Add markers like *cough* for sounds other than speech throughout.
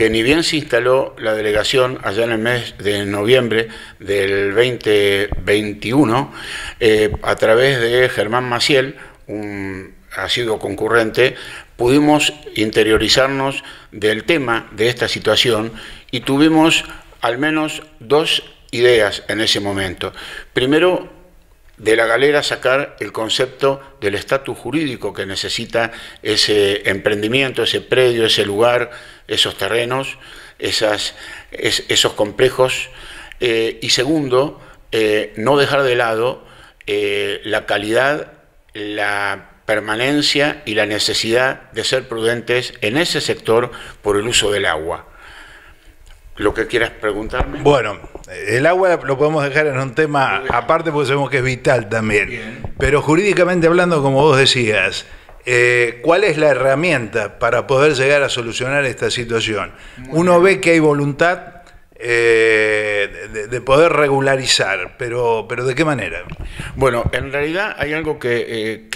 que ni bien se instaló la delegación allá en el mes de noviembre del 2021, eh, a través de Germán Maciel, un sido concurrente, pudimos interiorizarnos del tema de esta situación y tuvimos al menos dos ideas en ese momento. Primero, de la galera sacar el concepto del estatus jurídico que necesita ese emprendimiento, ese predio, ese lugar, esos terrenos, esas, esos complejos. Eh, y segundo, eh, no dejar de lado eh, la calidad, la permanencia y la necesidad de ser prudentes en ese sector por el uso del agua. Lo que quieras preguntarme. Bueno, el agua lo podemos dejar en un tema aparte porque sabemos que es vital también. Pero jurídicamente hablando, como vos decías, eh, ¿cuál es la herramienta para poder llegar a solucionar esta situación? Uno ve que hay voluntad eh, de, poder regularizar, pero, pero ¿de qué manera? Bueno, en realidad hay algo que,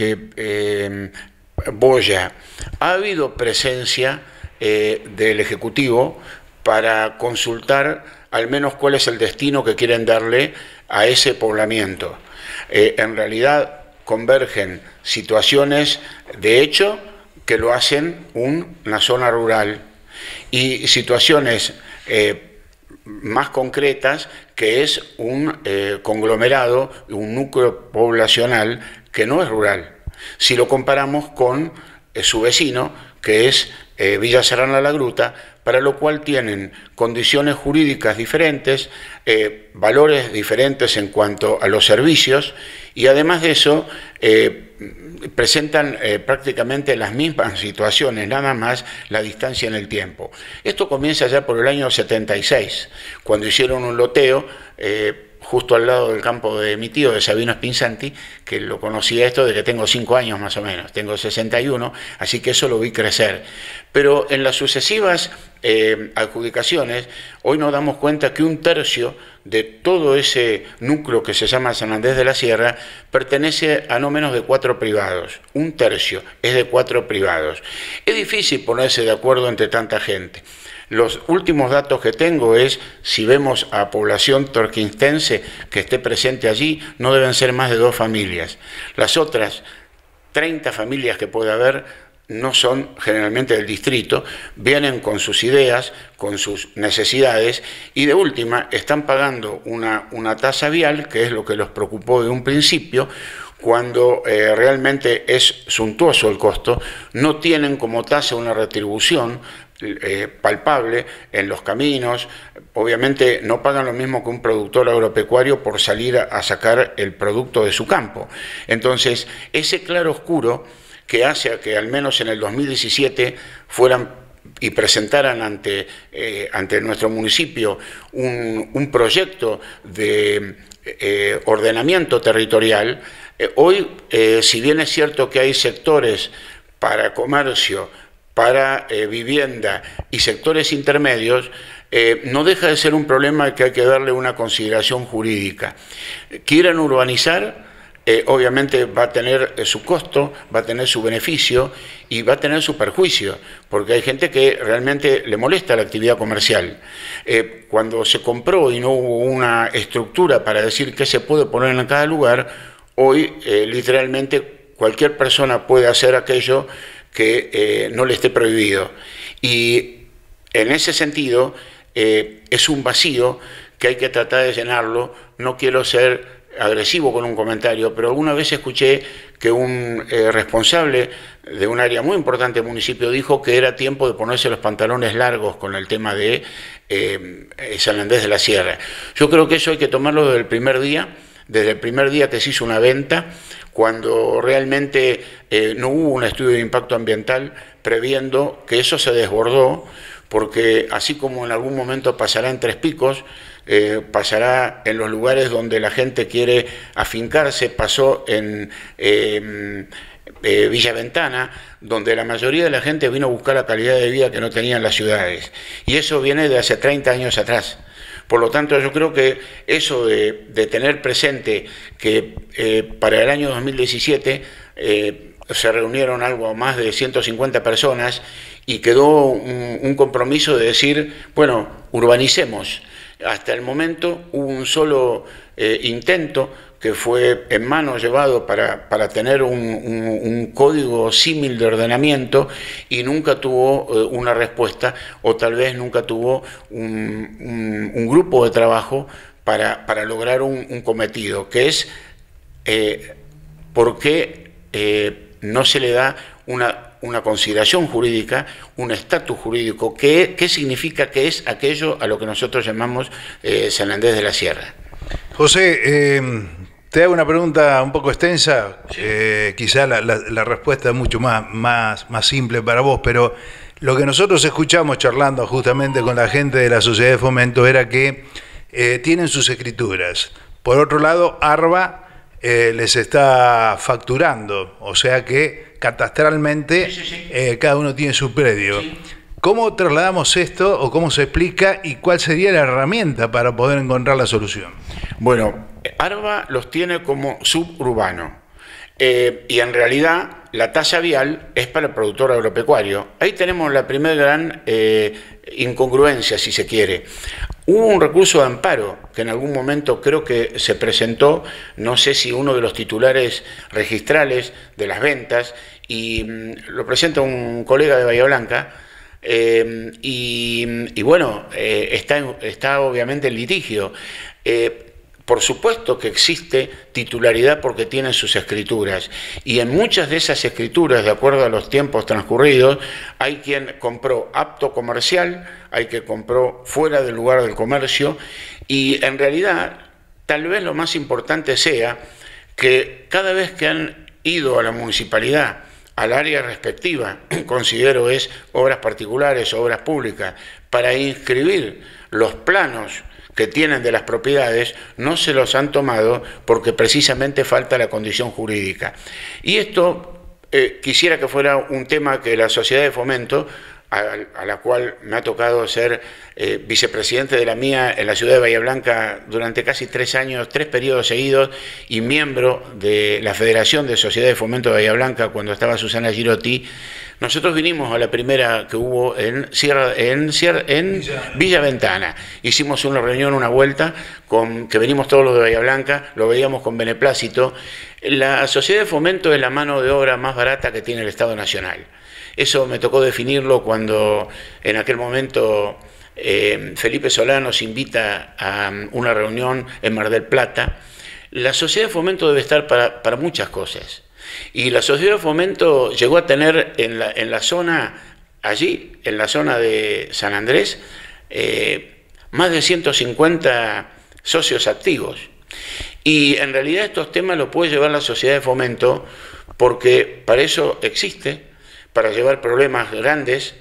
voy eh, a. ha habido presencia del Ejecutivo para consultar al menos cuál es el destino que quieren darle a ese poblamiento. en realidad convergen situaciones de hecho que lo hacen una zona rural y situaciones eh, más concretas que es un eh, conglomerado, un núcleo poblacional que no es rural. Si lo comparamos con eh, su vecino, que es Villa Serrana La Gruta, para lo cual tienen condiciones jurídicas diferentes, eh, valores diferentes en cuanto a los servicios y además de eso eh, presentan eh, prácticamente las mismas situaciones, nada más la distancia en el tiempo. Esto comienza ya por el año 76, cuando hicieron un loteo justo al lado del campo de mi tío, de Sabino Spinsanti, que lo conocía esto de que tengo cinco años más o menos, tengo 61, así que eso lo vi crecer. Pero en las sucesivas eh, adjudicaciones, hoy nos damos cuenta que un tercio de todo ese núcleo que se llama San Andrés de la Sierra pertenece a no menos de cuatro privados. Un tercio es de cuatro privados. Es difícil ponerse de acuerdo entre tanta gente. Los últimos datos que tengo es, si vemos a población torquinstense que esté presente allí, no deben ser más de dos familias. Las otras 30 familias que puede haber no son generalmente del distrito, vienen con sus ideas, con sus necesidades y de última están pagando una, una tasa vial, que es lo que los preocupó de un principio, cuando eh, realmente es suntuoso el costo, no tienen como tasa una retribución, eh, palpable en los caminos. Obviamente no pagan lo mismo que un productor agropecuario por salir a, sacar el producto de su campo. Entonces, ese claro oscuro que hace a que al menos en el 2017 fueran y presentaran ante, eh, ante nuestro municipio un, proyecto de eh, ordenamiento territorial, hoy, si bien es cierto que hay sectores para comercio, para eh, vivienda y sectores intermedios eh, no deja de ser un problema que hay que darle una consideración jurídica. Quieran urbanizar, eh, obviamente va a tener su costo, va a tener su beneficio y va a tener su perjuicio, porque hay gente que realmente le molesta la actividad comercial. cuando se compró y no hubo una estructura para decir qué se puede poner en cada lugar, hoy literalmente cualquier persona puede hacer aquello que eh, no le esté prohibido. Y en ese sentido eh, es un vacío que hay que tratar de llenarlo. No quiero ser agresivo con un comentario, pero alguna vez escuché que un eh, responsable de un área muy importante del municipio dijo que era tiempo de ponerse los pantalones largos con el tema de San Andrés de la Sierra. Yo creo que eso hay que tomarlo desde el primer día. Desde el primer día que se hizo una venta, cuando realmente eh, no hubo un estudio de impacto ambiental previendo que eso se desbordó, porque así como en algún momento pasará en Tres Picos, eh, pasará en los lugares donde la gente quiere afincarse, pasó en... Em, eh, Villa Ventana, donde la mayoría de la gente vino a buscar la calidad de vida que no tenían las ciudades. Y eso viene de hace 30 años atrás. Por lo tanto, yo creo que eso de, tener presente que eh, para el año 2017 eh, se reunieron algo más de 150 personas y quedó un, compromiso de decir, bueno, urbanicemos. Hasta el momento hubo un solo eh, intento que fue en mano llevado para, tener un, código símil de ordenamiento y nunca tuvo eh, una respuesta o tal vez nunca tuvo un, grupo de trabajo para, lograr un, cometido, que es eh, por qué eh, no se le da una, consideración jurídica, un estatus jurídico, qué significa que es aquello a lo que nosotros llamamos San Andrés de la Sierra. José, te hago una pregunta un poco extensa, eh, quizá la, respuesta es mucho más, más, más simple para vos, pero lo que nosotros escuchamos charlando justamente con la gente de la Sociedad de Fomento era que eh, tienen sus escrituras. Por otro lado, ARBA eh, les está facturando, o sea que catastralmente cada uno tiene su predio. ¿Cómo trasladamos esto o cómo se explica y cuál sería la herramienta para poder encontrar la solución? Bueno, ARBA los tiene como suburbano. Eh, y en realidad la tasa vial es para el productor agropecuario. Ahí tenemos la primera gran eh, incongruencia, si se quiere. Hubo un recurso de amparo que en algún momento creo que se presentó, no sé si uno de los titulares registrales de las ventas, y mm, lo presenta un colega de Bahía Blanca, eh, y, bueno, está, está obviamente en litigio. Por supuesto que existe titularidad porque tienen sus escrituras y en muchas de esas escrituras, de acuerdo a los tiempos transcurridos, hay quien compró apto comercial, hay quien compró fuera del lugar del comercio y en realidad tal vez lo más importante sea que cada vez que han ido a la municipalidad, al área respectiva, *clears throat* considero es obras particulares, obras públicas, para inscribir los planos, que tienen de las propiedades no se los han tomado porque precisamente falta la condición jurídica. Y esto eh, quisiera que fuera un tema que la sociedad de fomento a, la cual me ha tocado ser eh, vicepresidente de la mía en la ciudad de Bahía Blanca durante casi tres años, tres periodos seguidos, y miembro de la Federación de Sociedades de Fomento de Bahía Blanca cuando estaba Susana Girotti, nosotros vinimos a la primera que hubo en, Sierra, en, Villa. Ventana. Hicimos una reunión, una vuelta, con, que venimos todos los de Bahía Blanca, lo veíamos con beneplácito. La Sociedad de Fomento es la mano de obra más barata que tiene el Estado Nacional. Eso me tocó definirlo cuando en aquel momento eh, Felipe Solano nos invita a um, una reunión en Mar del Plata. La sociedad de fomento debe estar para, muchas cosas. Y la sociedad de fomento llegó a tener en la, zona, allí, en la zona de San Andrés, eh, más de 150 socios activos. Y en realidad estos temas los puede llevar la sociedad de fomento porque para eso existe para llevar problemas grandes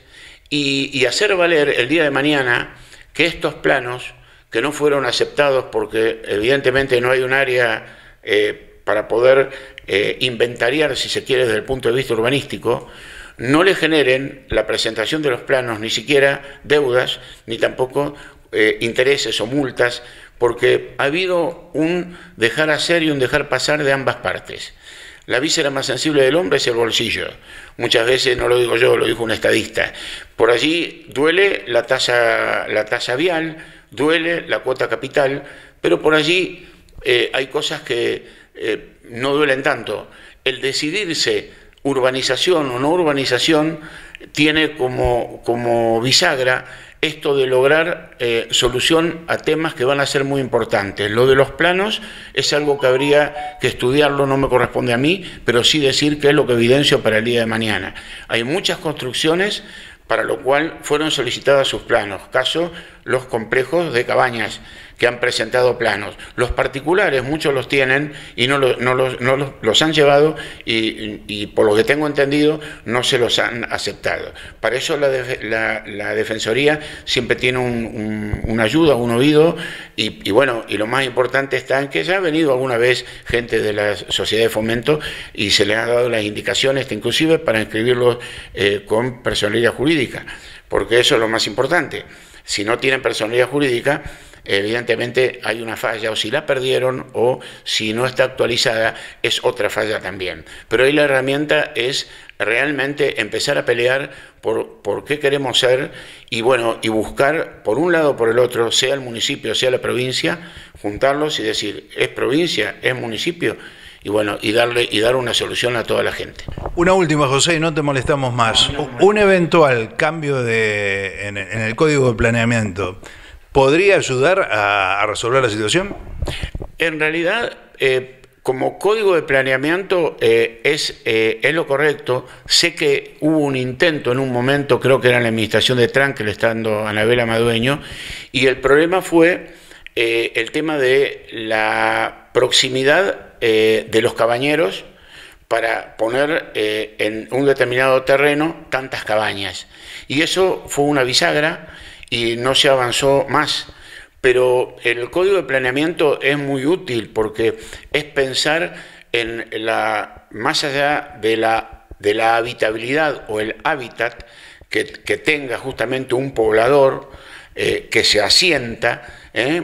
y, hacer valer el día de mañana que estos planos que no fueron aceptados porque evidentemente no hay un área eh, para poder eh, inventariar, si se quiere, desde el punto de vista urbanístico, no le generen la presentación de los planos ni siquiera deudas, ni tampoco eh, intereses o multas, porque ha habido un dejar hacer y un dejar pasar de ambas partes. La víscera más sensible del hombre es el bolsillo. Muchas veces no lo digo yo, lo dijo un estadista. Por allí duele la tasa, la tasa vial, duele la cuota capital, pero por allí eh, hay cosas que eh, no duelen tanto. El decidirse urbanización o no urbanización tiene como, como bisagra esto de lograr eh, solución a temas que van a ser muy importantes. Lo de los planos es algo que habría que estudiarlo, no me corresponde a mí, pero sí decir que es lo que evidencio para el día de mañana. Hay muchas construcciones para lo cual fueron solicitadas sus planos, caso los complejos de cabañas que han presentado planos. Los particulares, muchos los tienen y no, los, han llevado y, por lo que tengo entendido no se los han aceptado. Para eso la, Defensoría siempre tiene una ayuda, un oído y, bueno, y lo más importante está en que ya ha venido alguna vez gente de la Sociedad de Fomento y se le ha dado las indicaciones, inclusive para inscribirlos eh, con personalidad jurídica, porque eso es lo más importante. Si no tienen personalidad jurídica, evidentemente hay una falla o si la perdieron o si no está actualizada es otra falla también. Pero ahí la herramienta es realmente empezar a pelear por, por qué queremos ser y bueno, y buscar por un lado o por el otro, sea el municipio, sea la provincia, juntarlos y decir, es provincia, es municipio y bueno, y darle y dar una solución a toda la gente. Una última, José, y no te molestamos más. Un eventual cambio de en el código de planeamiento podría ayudar a, resolver la situación? En realidad, eh, como código de planeamiento eh, eh, es, lo correcto. Sé que hubo un intento en un momento, creo que era en la administración de Trump, que le está dando Anabela Madueño, y el problema fue el tema de la proximidad de los cabañeros para poner en un determinado terreno tantas cabañas. Y eso fue una bisagra y no se avanzó más. Pero el código de planeamiento es muy útil porque es pensar en la, más allá de la, de la habitabilidad o el hábitat que, tenga justamente un poblador, eh, que se asienta. ¿eh?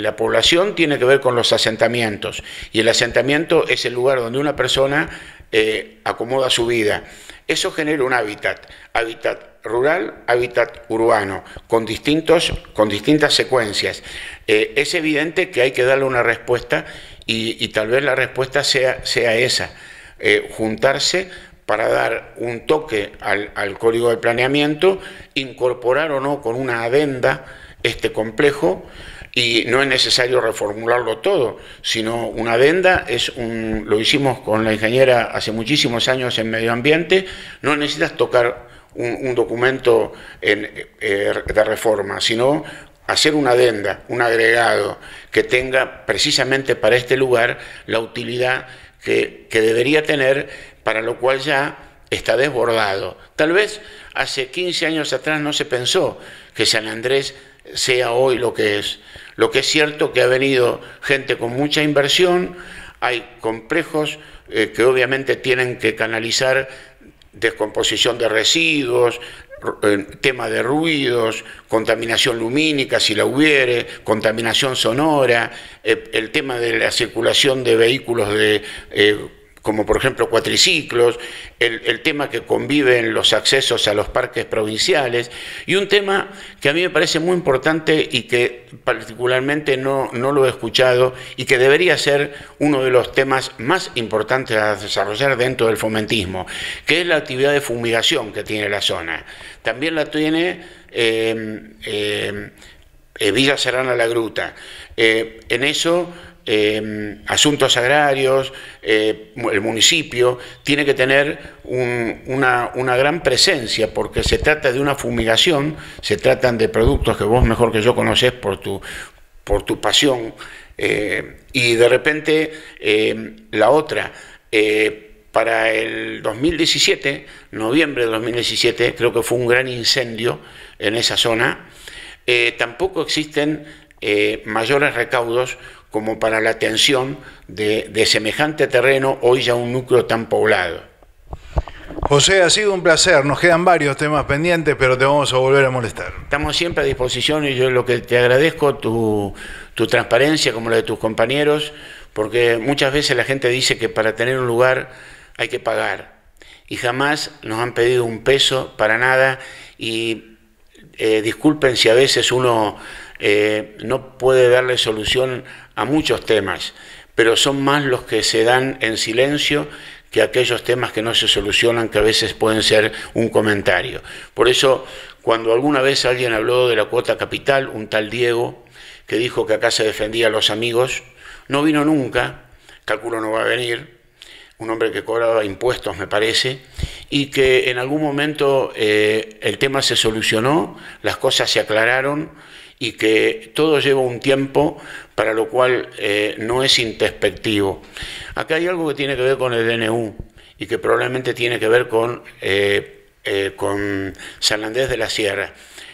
la población tiene que ver con los asentamientos y el asentamiento es el lugar donde una persona eh, acomoda su vida. Eso genera un hábitat, hábitat rural, hábitat urbano, con, distintos, con distintas secuencias. Eh, es evidente que hay que darle una respuesta y, tal vez la respuesta sea, esa, eh, juntarse para dar un toque al, al, código de planeamiento, incorporar o no con una adenda este complejo y no es necesario reformularlo todo, sino una venda es un lo hicimos con la ingeniera hace muchísimos años en medio ambiente, no necesitas tocar un, documento eh, de reforma, sino hacer una adenda, un agregado que tenga precisamente para este lugar la utilidad que, que debería tener, para lo cual ya está desbordado. Tal vez hace 15 años atrás no se pensó que San Andrés sea hoy lo que es. Lo que es cierto que ha venido gente con mucha inversión, hay complejos eh, que obviamente tienen que canalizar descomposición de residuos, eh, tema de ruidos, contaminación lumínica si la hubiere, contaminación sonora, eh, el tema de la circulación de vehículos de como por ejemplo cuatriciclos, el, tema que convive los accesos a los parques provinciales, y un tema que a mí me parece muy importante y que particularmente no, no lo he escuchado y que debería ser uno de los temas más importantes a desarrollar dentro del fomentismo, que es la actividad de fumigación que tiene la zona. También la tiene... Eh, eh, eh, Villa Serrana La Gruta. en eso Em, asuntos agrarios, eh, el municipio, tiene que tener una, gran presencia porque se trata de una fumigación, se tratan de productos que vos mejor que yo conocés por tu, por tu pasión eh, y de repente em, la otra. Eh, para el 2017, noviembre de 2017, creo que fue un gran incendio en esa zona. tampoco existen mayores recaudos como para la atención de, semejante terreno, hoy ya un núcleo tan poblado. José, ha sido un placer. Nos quedan varios temas pendientes, pero te vamos a volver a molestar. Estamos siempre a disposición y yo lo que te agradezco, tu, transparencia como la de tus compañeros, porque muchas veces la gente dice que para tener un lugar hay que pagar. Y jamás nos han pedido un peso para nada. Y eh, disculpen si a veces uno eh, no puede darle solución a muchos temas, pero son más los que se dan en silencio que aquellos temas que no se solucionan, que a veces pueden ser un comentario. Por eso, cuando alguna vez alguien habló de la cuota capital, un tal Diego, que dijo que acá se defendía a los amigos, no vino nunca, cálculo no va a venir, un hombre que cobraba impuestos, me parece, y que en algún momento eh, el tema se solucionó, las cosas se aclararon y que todo lleva un tiempo para lo cual eh, no es introspectivo. Acá hay algo que tiene que ver con el DNU y que probablemente tiene que ver con, eh, eh de la Sierra.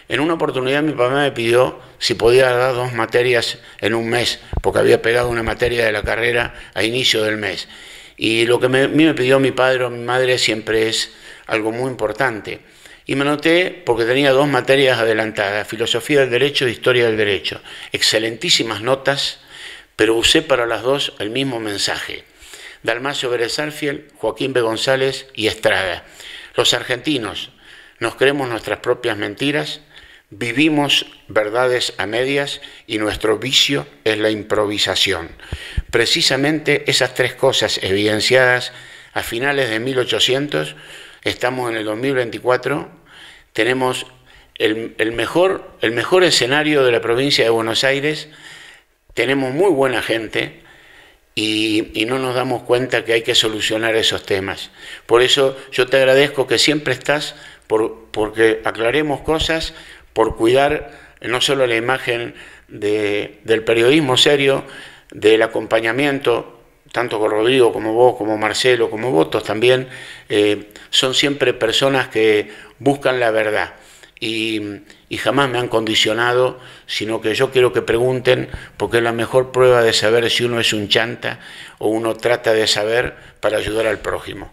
En una oportunidad mi papá me pidió si podía dar dos materias en un mes, porque había pegado una materia de la carrera a inicio del mes. Y lo que a mí me pidió mi padre o mi madre siempre es algo muy importante y me anoté porque tenía dos materias adelantadas, filosofía del derecho e historia del derecho. Excelentísimas notas, pero usé para las dos el mismo mensaje. Dalmacio Berezarfiel, Joaquín B. González y Estrada. Los argentinos nos creemos nuestras propias mentiras, vivimos verdades a medias y nuestro vicio es la improvisación. Precisamente esas tres cosas evidenciadas a finales de 1800 estamos en el 2024, tenemos el, mejor, el mejor escenario de la provincia de Buenos Aires, tenemos muy buena gente y, no nos damos cuenta que hay que solucionar esos temas. Por eso yo te agradezco que siempre estás, por, porque aclaremos cosas, por cuidar no solo la imagen del periodismo serio, del acompañamiento tanto con Rodrigo como vos, como Marcelo, como Votos también, eh, son siempre personas que buscan la verdad. Y, y, jamás me han condicionado, sino que yo quiero que pregunten, porque es la mejor prueba de saber si uno es un chanta o uno trata de saber para ayudar al prójimo.